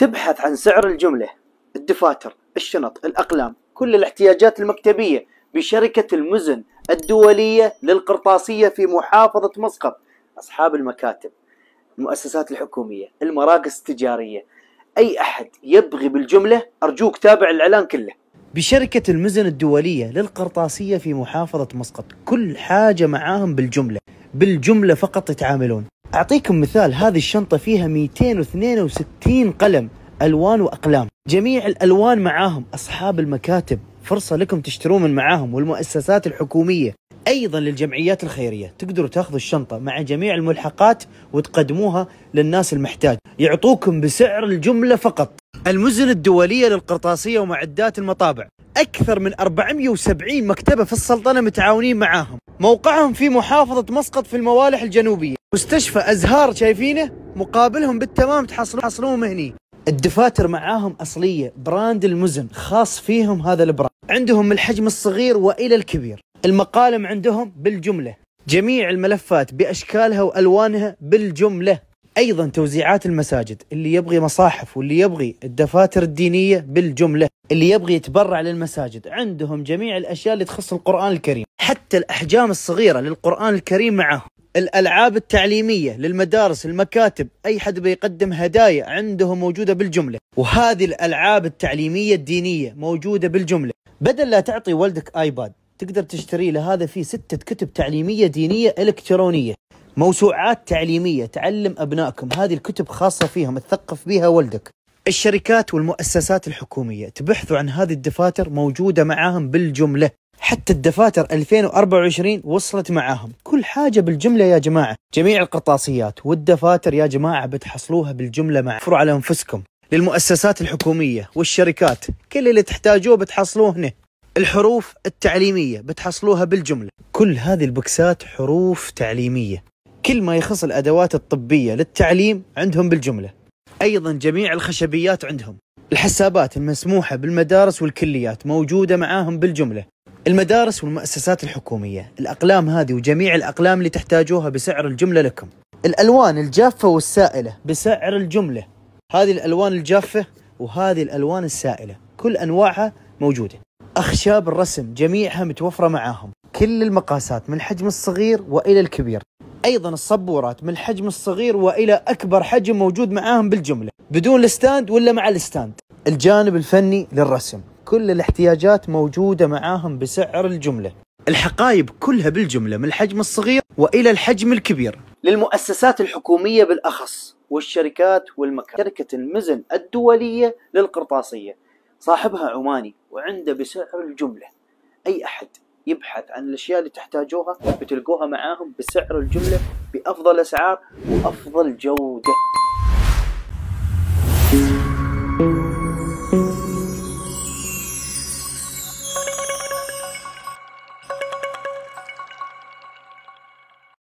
تبحث عن سعر الجملة الدفاتر الشنط الأقلام كل الاحتياجات المكتبية بشركة المزن الدولية للقرطاسية في محافظة مسقط أصحاب المكاتب المؤسسات الحكومية المراكز التجارية أي أحد يبغي بالجملة أرجوك تابع الإعلان كله بشركة المزن الدولية للقرطاسية في محافظة مسقط كل حاجة معاهم بالجملة بالجملة فقط يتعاملون أعطيكم مثال هذه الشنطة فيها 262 قلم ألوان وأقلام جميع الألوان معاهم أصحاب المكاتب فرصة لكم تشترون من معاهم والمؤسسات الحكومية أيضا للجمعيات الخيرية تقدروا تاخذوا الشنطة مع جميع الملحقات وتقدموها للناس المحتاج يعطوكم بسعر الجملة فقط المزن الدولية للقرطاسية ومعدات المطابع أكثر من 470 مكتبة في السلطنة متعاونين معاهم موقعهم في محافظة مسقط في الموالح الجنوبية مستشفى أزهار شايفينه مقابلهم بالتمام تحصلون تحصلوهم هني الدفاتر معاهم أصلية براند المزن خاص فيهم هذا البراند عندهم من الحجم الصغير وإلى الكبير المقالم عندهم بالجملة جميع الملفات بأشكالها وألوانها بالجملة ايضا توزيعات المساجد اللي يبغي مصاحف واللي يبغي الدفاتر الدينيه بالجمله اللي يبغي يتبرع للمساجد عندهم جميع الاشياء اللي تخص القران الكريم حتى الاحجام الصغيره للقران الكريم معهم الالعاب التعليميه للمدارس المكاتب اي حد بيقدم هدايا عندهم موجوده بالجمله وهذه الالعاب التعليميه الدينيه موجوده بالجمله بدل لا تعطي ولدك ايباد تقدر تشتري له هذا فيه ستة كتب تعليمية دينية إلكترونية موسوعات تعليمية تعلم أبنائكم هذه الكتب خاصة فيهم تثقف بها ولدك الشركات والمؤسسات الحكومية تبحثوا عن هذه الدفاتر موجودة معاهم بالجملة حتى الدفاتر 2024 وصلت معاهم كل حاجة بالجملة يا جماعة جميع القطاسيات والدفاتر يا جماعة بتحصلوها بالجملة مع فروا على أنفسكم للمؤسسات الحكومية والشركات كل اللي تحتاجوه بتحصلوه هنا الحروف التعليمية بتحصلوها بالجملة كل هذه البكسات حروف تعليمية كل ما يخص الادوات الطبيه للتعليم عندهم بالجمله. ايضا جميع الخشبيات عندهم. الحسابات المسموحه بالمدارس والكليات موجوده معاهم بالجمله. المدارس والمؤسسات الحكوميه، الاقلام هذه وجميع الاقلام اللي تحتاجوها بسعر الجمله لكم. الالوان الجافه والسائله بسعر الجمله. هذه الالوان الجافه وهذه الالوان السائله، كل انواعها موجوده. اخشاب الرسم جميعها متوفره معاهم. كل المقاسات من الحجم الصغير والى الكبير ايضا الصبورات من الحجم الصغير والى اكبر حجم موجود معاهم بالجمله بدون الستاند ولا مع الستاند الجانب الفني للرسم كل الاحتياجات موجوده معاهم بسعر الجمله الحقائب كلها بالجمله من الحجم الصغير والى الحجم الكبير للمؤسسات الحكوميه بالاخص والشركات والمكاتب شركه المزن الدوليه للقرطاسيه صاحبها عماني وعنده بسعر الجمله اي احد يبحث عن الاشياء اللي تحتاجوها بتلقوها معاهم بسعر الجمله بافضل اسعار وافضل جوده